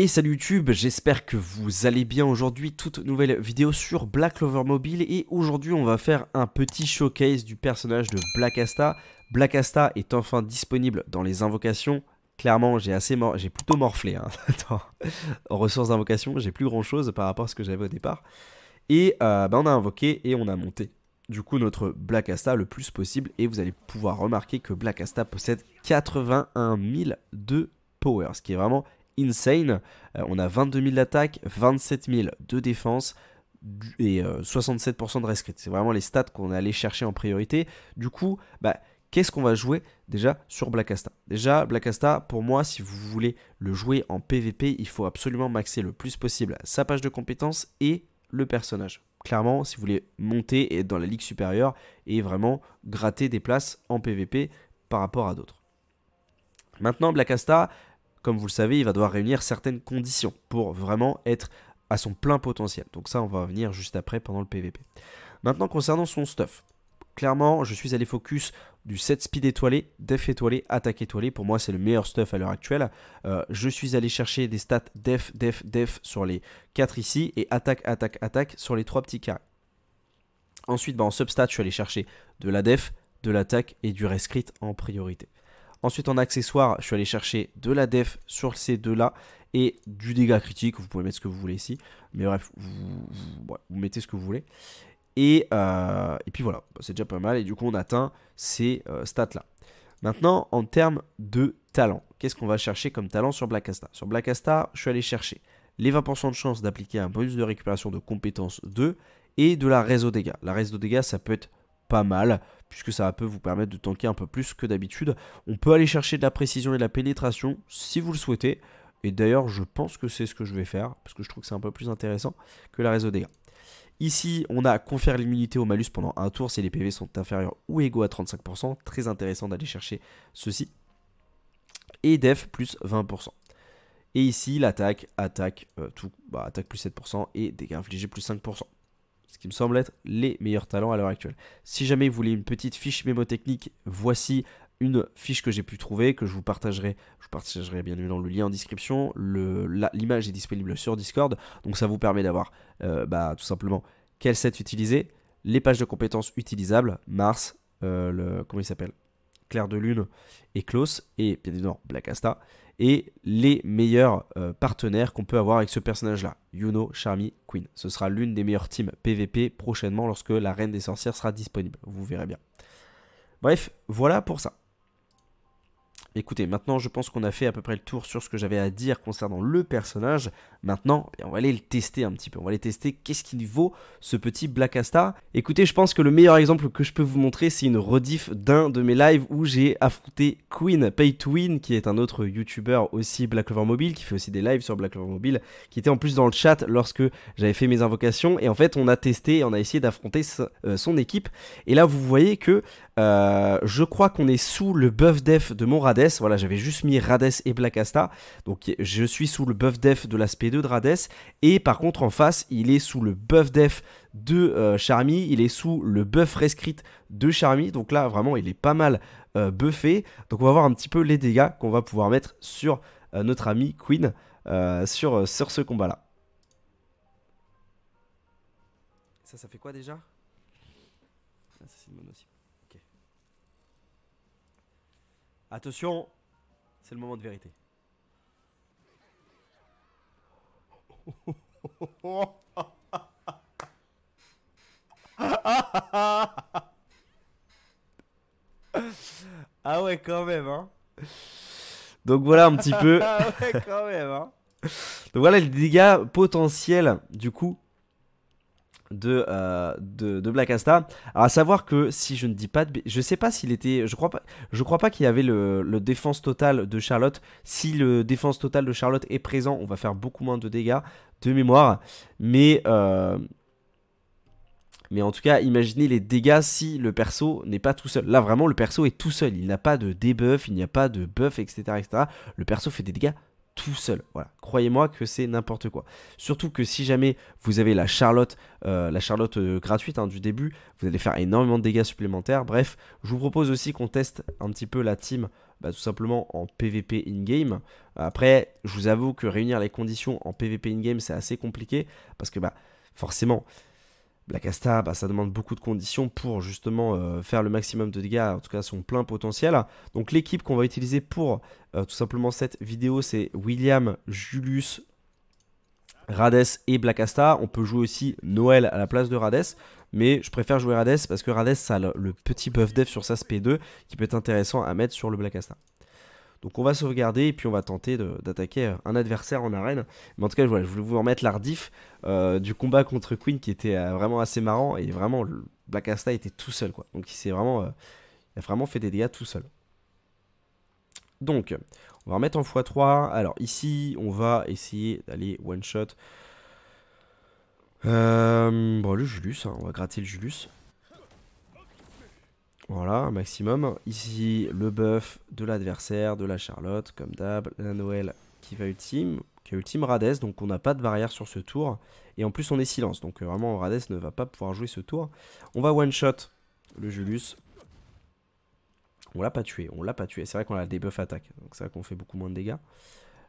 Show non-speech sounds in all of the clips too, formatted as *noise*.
Et salut YouTube, j'espère que vous allez bien aujourd'hui, toute nouvelle vidéo sur Black Clover Mobile et aujourd'hui on va faire un petit showcase du personnage de Black Asta. Black Asta est enfin disponible dans les invocations, clairement j'ai assez mort. j'ai plutôt morflé hein. *laughs* en ressources d'invocation, j'ai plus grand chose par rapport à ce que j'avais au départ. Et euh, bah, on a invoqué et on a monté du coup notre Black Asta le plus possible et vous allez pouvoir remarquer que Black Asta possède 81 000 de power, ce qui est vraiment insane. Euh, on a 22 000 d'attaque, 27 000 de défense et 67% euh, de rescrit. C'est vraiment les stats qu'on est allé chercher en priorité. Du coup, bah, qu'est-ce qu'on va jouer déjà sur Black Asta Déjà, Black Asta, pour moi, si vous voulez le jouer en PvP, il faut absolument maxer le plus possible sa page de compétences et le personnage. Clairement, si vous voulez monter et être dans la ligue supérieure et vraiment gratter des places en PvP par rapport à d'autres. Maintenant, Black Asta, comme vous le savez, il va devoir réunir certaines conditions pour vraiment être à son plein potentiel. Donc ça, on va revenir juste après pendant le PVP. Maintenant, concernant son stuff. Clairement, je suis allé focus du 7 speed étoilé, def étoilé, attaque étoilé. Pour moi, c'est le meilleur stuff à l'heure actuelle. Euh, je suis allé chercher des stats def, def, def sur les 4 ici et attaque, attaque, attaque sur les 3 petits carrés. Ensuite, bah, en substat, je suis allé chercher de la def, de l'attaque et du rescrit en priorité. Ensuite, en accessoire, je suis allé chercher de la def sur ces deux-là et du dégât critique. Vous pouvez mettre ce que vous voulez ici. Mais bref, vous, mettez ce que vous voulez. Et, euh, puis voilà, bah, c'est déjà pas mal. Et du coup, on atteint ces euh, stats-là. Maintenant, en termes de talent, qu'est-ce qu'on va chercher comme talent sur Black Asta Sur Black Asta, je suis allé chercher les 20% de chance d'appliquer un bonus de récupération de compétences 2 et de la réseau dégâts. La réseau dégâts, ça peut être pas mal puisque ça peut vous permettre de tanker un peu plus que d'habitude. On peut aller chercher de la précision et de la pénétration si vous le souhaitez. Et d'ailleurs, je pense que c'est ce que je vais faire, parce que je trouve que c'est un peu plus intéressant que la réseau dégâts. Ici, on a confère l'immunité au malus pendant un tour si les PV sont inférieurs ou égaux à 35%. Très intéressant d'aller chercher ceci. Et def plus 20%. Et ici, l'attaque, attaque, euh, tout, bah, attaque plus 7% et dégâts infligés plus 5% ce qui me semble être les meilleurs talents à l'heure actuelle. Si jamais vous voulez une petite fiche mémotechnique, voici une fiche que j'ai pu trouver, que je vous partagerai. Je vous partagerai bien évidemment le lien en description. L'image est disponible sur Discord. Donc ça vous permet d'avoir euh, bah, tout simplement quel set utiliser, les pages de compétences utilisables, Mars, euh, le, comment il s'appelle Clair de Lune et Klaus, et bien évidemment Black Asta et les meilleurs euh, partenaires qu'on peut avoir avec ce personnage-là. Yuno, Charmy, Queen. Ce sera l'une des meilleures teams PVP prochainement lorsque la Reine des Sorcières sera disponible. Vous verrez bien. Bref, voilà pour ça. Écoutez, maintenant je pense qu'on a fait à peu près le tour sur ce que j'avais à dire concernant le personnage. Maintenant, on va aller le tester un petit peu. On va aller tester qu'est-ce qu'il vaut ce petit Black Asta. Écoutez, je pense que le meilleur exemple que je peux vous montrer, c'est une rediff d'un de mes lives où j'ai affronté Queen Pay qui est un autre YouTuber aussi Black Clover Mobile, qui fait aussi des lives sur Black Clover Mobile, qui était en plus dans le chat lorsque j'avais fait mes invocations. Et en fait, on a testé on a essayé d'affronter euh, son équipe. Et là, vous voyez que euh, je crois qu'on est sous le buff def de mon Rades. Voilà, j'avais juste mis Rades et Asta. Donc je suis sous le buff def de l'aspect 2 de Rades. Et par contre, en face, il est sous le buff def de Charmi. Euh, Charmy. Il est sous le buff rescrit de Charmy. Donc là, vraiment, il est pas mal euh, buffé. Donc on va voir un petit peu les dégâts qu'on va pouvoir mettre sur notre ami Queen sur, sur ce combat-là. Ça, ça fait quoi déjà c'est Attention, c'est le moment de vérité. *laughs* ah ouais quand même hein. Donc voilà un petit peu. *laughs* Ah quand même hein. Donc voilà les dégâts potentiels du coup euh, de, de, Black Asta. Alors, à savoir que si je ne dis pas de, je sais pas s'il était, je crois pas, je crois pas qu'il y avait le, défense total de Charlotte. Si le défense total de Charlotte est présent, on va faire beaucoup moins de dégâts de mémoire. Mais euh, mais en tout cas, imaginez les dégâts si le perso n'est pas tout seul. Là, vraiment, le perso est tout seul. Il n'a pas de debuff, il n'y a pas de buff, etc., etc. Le perso fait des dégâts tout seul. Voilà. Croyez-moi que c'est n'importe quoi. Surtout que si jamais vous avez la Charlotte, euh, la Charlotte euh, gratuite hein, du début, vous allez faire énormément de dégâts supplémentaires. Bref, je vous propose aussi qu'on teste un petit peu la team bah, tout simplement en PvP in-game. Après, je vous avoue que réunir les conditions en PvP in-game, c'est assez compliqué parce que bah, forcément, Black Asta, bah, ça demande beaucoup de conditions pour justement euh, faire le maximum de dégâts, en tout cas son plein potentiel. Donc l'équipe qu'on va utiliser pour euh, tout simplement cette vidéo, c'est William, Julius, Rades et Black Asta. On peut jouer aussi Noël à la place de Rades, mais je préfère jouer Rades parce que Rades ça a le, petit buff def sur sa SP2 qui peut être intéressant à mettre sur le Black Asta. Donc on va sauvegarder et puis on va tenter d'attaquer euh, un adversaire en arène. Mais en tout cas, voilà, je voulais vous remettre l'ardif euh, du combat contre Queen qui était euh, vraiment assez marrant et vraiment Black Asta était tout seul quoi. Donc il s'est vraiment, vraiment fait des dégâts tout seul. Donc on va remettre en x3. Alors ici, on va essayer d'aller one shot. bon, le Julus, hein, on va gratter le Julus. Voilà, un maximum. Ici, le buff de l'adversaire, de la Charlotte, comme d'hab. La Noël qui va ultime, qui a ultime Rades, donc on n'a pas de barrière sur ce tour. Et en plus, on est silence, donc euh, vraiment, Rades ne va pas pouvoir jouer ce tour. On va one-shot le Julius. On l'a pas tué, on l'a pas tué. C'est vrai qu'on a des buffs attaque, donc c'est vrai qu'on fait beaucoup moins de dégâts.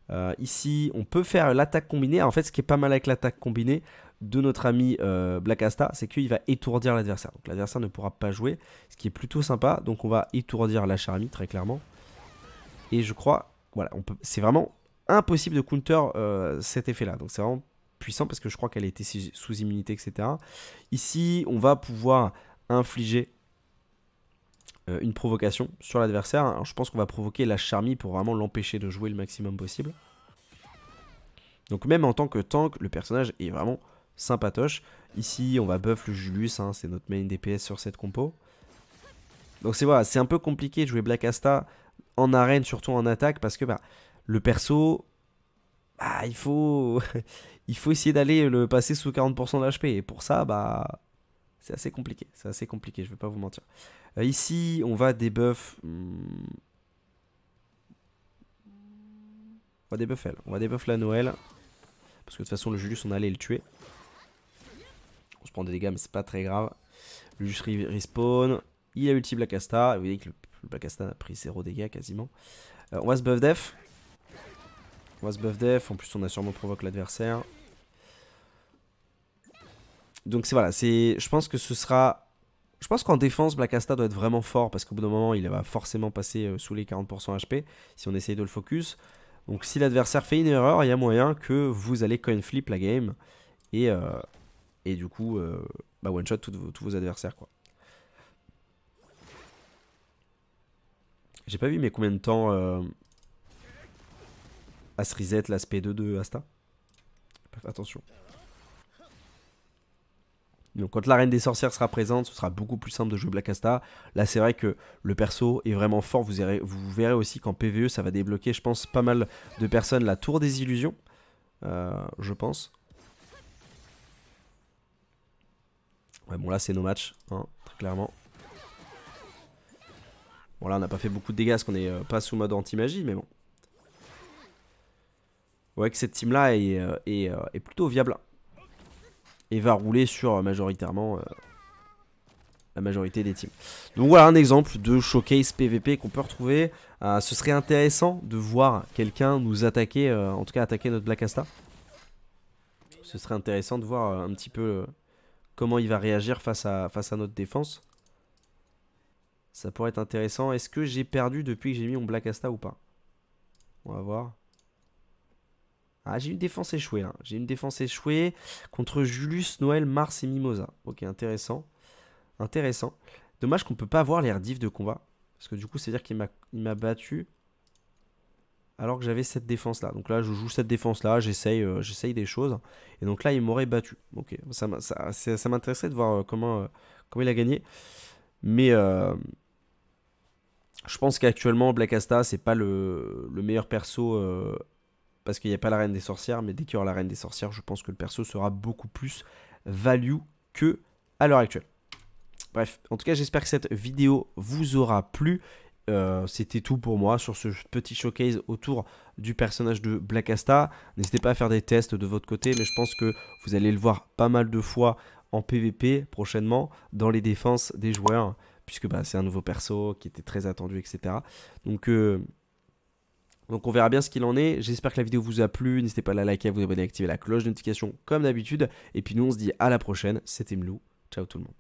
Euh, ici, on peut faire l'attaque combinée. en fait, ce qui est pas mal avec l'attaque combinée, de notre ami euh, Black Asta, c'est qu'il va étourdir l'adversaire. Donc l'adversaire ne pourra pas jouer, ce qui est plutôt sympa. Donc on va étourdir la Charmy très clairement. Et je crois, voilà, c'est vraiment impossible de counter euh, cet effet-là. Donc c'est vraiment puissant parce que je crois qu'elle était sous immunité, etc. Ici, on va pouvoir infliger euh, une provocation sur l'adversaire. je pense qu'on va provoquer la Charmy pour vraiment l'empêcher de jouer le maximum possible. Donc même en tant que tank, le personnage est vraiment sympatoche. Ici, on va buff le Julius, hein, c'est notre main DPS sur cette compo. Donc c'est voilà, c'est un peu compliqué de jouer Black Asta en arène, surtout en attaque, parce que bah, le perso, bah, il, faut, *laughs* il faut essayer d'aller le passer sous 40% d'HP. Et pour ça, bah, c'est assez compliqué. C'est assez compliqué, je vais pas vous mentir. Euh, ici, on va debuff hmm, on va debuff On va debuff la Noël. Parce que de toute façon, le Julius, on allait le tuer je prend des dégâts, mais c'est pas très grave. Lui respawn. Il a ulti Blackasta. Vous voyez que le, Asta Blackasta a pris 0 dégâts quasiment. Euh, on va se buff def. On va se buff def. En plus, on a sûrement provoque l'adversaire. Donc c'est voilà, c'est je pense que ce sera je pense qu'en défense, Black Asta doit être vraiment fort parce qu'au bout d'un moment, il va forcément passer euh, sous les 40% HP si on essaye de le focus. Donc si l'adversaire fait une erreur, il y a moyen que vous allez coin flip la game et, euh, et du coup euh, bah, one shot tous vos adversaires quoi. J'ai pas vu mais combien de temps euh, As reset l'aspect 2 de Asta Attention. Donc quand la reine des sorcières sera présente, ce sera beaucoup plus simple de jouer Black Asta. Là c'est vrai que le perso est vraiment fort, vous, verrez aussi qu'en PvE ça va débloquer je pense pas mal de personnes la tour des illusions, euh, je pense. Ouais, bon, là, c'est nos matchs, hein, très clairement. Bon, là, on n'a pas fait beaucoup de dégâts parce qu'on n'est euh, pas sous mode anti-magie, mais bon. Ouais, que cette team-là est, euh, euh, est, plutôt viable. Et va rouler sur majoritairement la majorité des teams. Donc voilà un exemple de showcase PVP qu'on peut retrouver. ce serait intéressant de voir quelqu'un nous attaquer, en tout cas attaquer notre Black Asta. Ce serait intéressant de voir un petit peu comment il va réagir face à, face à notre défense. Ça pourrait être intéressant. Est-ce que j'ai perdu depuis que j'ai mis mon Black Asta ou pas On va voir. Ah, j'ai une défense échouée hein. J'ai une défense échouée contre Julius, Noël, Mars et Mimosa. Ok, intéressant. Intéressant. Dommage qu'on ne peut pas voir les redifs de combat. Parce que du coup, c'est-à-dire qu'il m'a battu alors que j'avais cette défense là. Donc là, je joue cette défense là, euh, j'essaye, des choses. Et donc là, il m'aurait battu. Ok, ça, ça, m'intéresserait de voir euh, comment, euh, comment il a gagné. Mais je pense qu'actuellement, Black Asta, c'est pas le, meilleur perso parce qu'il n'y a pas la reine des sorcières. Mais dès qu'il y aura la reine des sorcières, je pense que le perso sera beaucoup plus value que à l'heure actuelle. Bref, en tout cas, j'espère que cette vidéo vous aura plu. Euh, c'était tout pour moi sur ce petit showcase autour du personnage de Black Asta. N'hésitez pas à faire des tests de votre côté, mais je pense que vous allez le voir pas mal de fois en PvP prochainement dans les défenses des joueurs, puisque bah, c'est un nouveau perso qui était très attendu, etc. Donc, euh, donc on verra bien ce qu'il en est. J'espère que la vidéo vous a plu. N'hésitez pas à la liker, à vous abonner, à activer la cloche de notification comme d'habitude. Et puis nous, on se dit à la prochaine. C'était Melou, Ciao tout le monde.